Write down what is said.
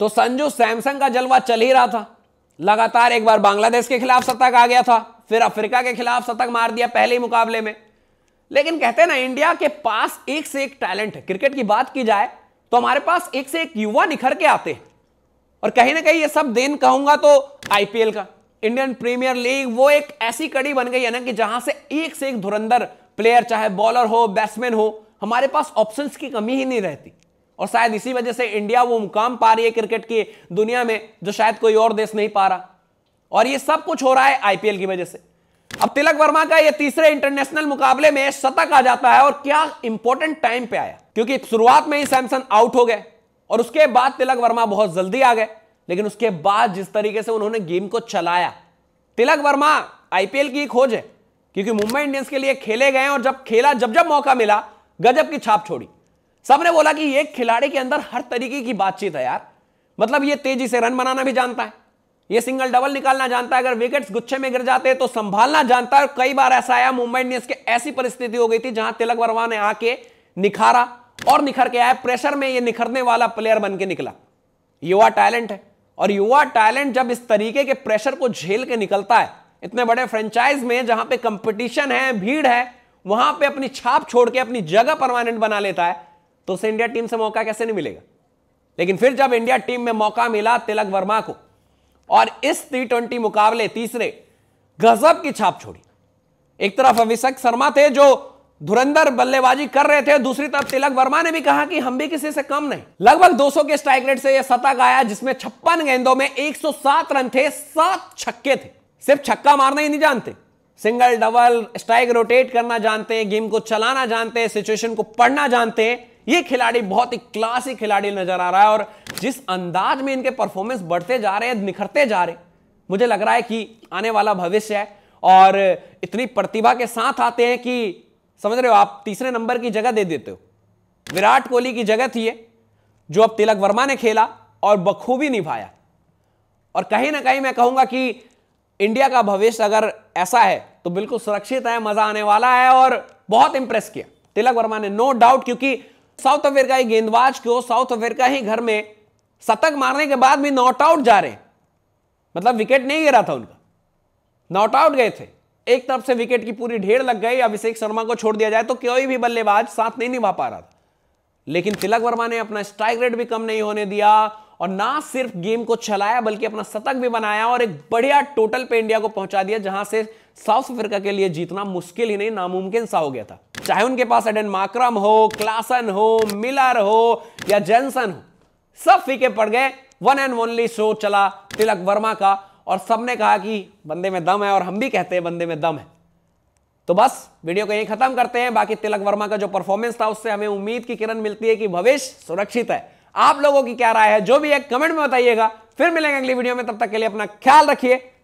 तो संजू सैमसंग का जलवा चल ही रहा था लगातार एक बार बांग्लादेश के खिलाफ शतक आ गया था फिर अफ्रीका के खिलाफ शतक मार दिया पहले ही मुकाबले में लेकिन कहते हैं ना इंडिया के पास एक से एक टैलेंट है क्रिकेट की बात की जाए तो हमारे पास एक से एक युवा निखर के आते हैं और कहीं ना कहीं ये सब देन कहूंगा तो आईपीएल का इंडियन प्रीमियर लीग वो एक ऐसी कड़ी बन गई है ना कि जहां से एक से एक धुरंधर प्लेयर चाहे बॉलर हो बैट्समैन हो हमारे पास ऑप्शंस की कमी ही नहीं रहती और शायद इसी वजह से इंडिया वो मुकाम पा रही है क्रिकेट की दुनिया में जो शायद कोई और देश नहीं पा रहा और ये सब कुछ हो रहा है आईपीएल की वजह से अब तिलक वर्मा का ये तीसरे इंटरनेशनल मुकाबले में शतक आ जाता है और क्या इंपॉर्टेंट टाइम पे आया क्योंकि शुरुआत में ही सैमसन आउट हो गए और उसके बाद तिलक वर्मा बहुत जल्दी आ गए लेकिन उसके बाद जिस तरीके से उन्होंने गेम को चलाया तिलक वर्मा आईपीएल की खोज है क्योंकि मुंबई इंडियंस के लिए खेले गए और जब खेला जब जब मौका मिला गजब की छाप छोड़ी सबने बोला कि ये खिलाड़ी के अंदर हर तरीके की बातचीत है यार मतलब ये तेजी से रन बनाना भी जानता है ये सिंगल डबल निकालना जानता है अगर विकेट्स गुच्छे में गिर जाते हैं तो संभालना जानता है और कई बार ऐसा आया मुंबई इंडियंस के ऐसी परिस्थिति हो गई थी जहां तिलक वर्मा ने आके निखारा और निखर के आया प्रेशर में ये निखरने वाला प्लेयर बन के निकला युवा टैलेंट है और युवा टैलेंट जब इस तरीके के प्रेशर को झेल के निकलता है इतने बड़े फ्रेंचाइज में जहां पे कंपटीशन है भीड़ है वहां पे अपनी छाप छोड़ के अपनी जगह परमानेंट बना लेता है तो उसे इंडिया टीम से मौका कैसे नहीं मिलेगा लेकिन फिर जब इंडिया टीम में मौका मिला तिलक वर्मा को और इस टी मुकाबले तीसरे गजब की छाप छोड़ी एक तरफ अभिषेक शर्मा थे जो धुरंधर बल्लेबाजी कर रहे थे दूसरी तरफ तिलक वर्मा ने भी कहा कि हम भी किसी से कम नहीं लगभग 200 के स्ट्राइक रेट से यह शतक आया जिसमें छप्पन गेंदों में 107 रन थे सात छक्के थे सिर्फ छक्का मारना ही नहीं जानते सिंगल डबल स्ट्राइक रोटेट करना जानते हैं गेम को चलाना जानते हैं सिचुएशन को पढ़ना जानते हैं ये खिलाड़ी बहुत ही क्लासी खिलाड़ी नजर आ रहा है और जिस अंदाज में इनके परफॉर्मेंस बढ़ते जा रहे हैं निखरते जा रहे मुझे लग रहा है कि आने वाला भविष्य है और इतनी प्रतिभा के साथ आते हैं कि समझ रहे हो आप तीसरे नंबर की जगह दे देते हो विराट कोहली की जगह थी ये जो अब तिलक वर्मा ने खेला और बखूबी निभाया और कहीं ना कहीं मैं कहूंगा कि इंडिया का भविष्य अगर ऐसा है तो बिल्कुल सुरक्षित है मजा आने वाला है और बहुत इंप्रेस किया तिलक वर्मा ने नो डाउट क्योंकि साउथ अफ्रीकाई गेंदबाज को साउथ अफ्रीका ही घर में शतक मारने के बाद भी नॉट आउट जा रहे मतलब विकेट नहीं गिरा था उनका नॉट आउट गए थे एक तरफ से विकेट की पूरी ढेर लग गई अभिषेक शर्मा को छोड़ दिया जाए तो कोई भी बल्लेबाज साथ नहीं निभा पा रहा था लेकिन तिलक वर्मा ने अपना स्ट्राइक रेट भी कम नहीं होने दिया और ना सिर्फ गेम को चलाया बल्कि अपना शतक भी बनाया और एक बढ़िया टोटल पे इंडिया को पहुंचा दिया जहां से साउथ अफ्रीका के लिए जीतना मुश्किल ही नहीं नामुमकिन सा हो गया था चाहे उनके पास एडन माक्रम हो क्लासन हो मिलर हो या जेनसन हो सब फीके पड़ गए वन एंड ओनली शो चला तिलक वर्मा का और सबने कहा कि बंदे में दम है और हम भी कहते हैं बंदे में दम है तो बस वीडियो को यही खत्म करते हैं बाकी तिलक वर्मा का जो परफॉर्मेंस था उससे हमें उम्मीद की किरण मिलती है कि भविष्य सुरक्षित है आप लोगों की क्या राय है जो भी है कमेंट में बताइएगा फिर मिलेंगे अगली वीडियो में तब तक के लिए अपना ख्याल रखिए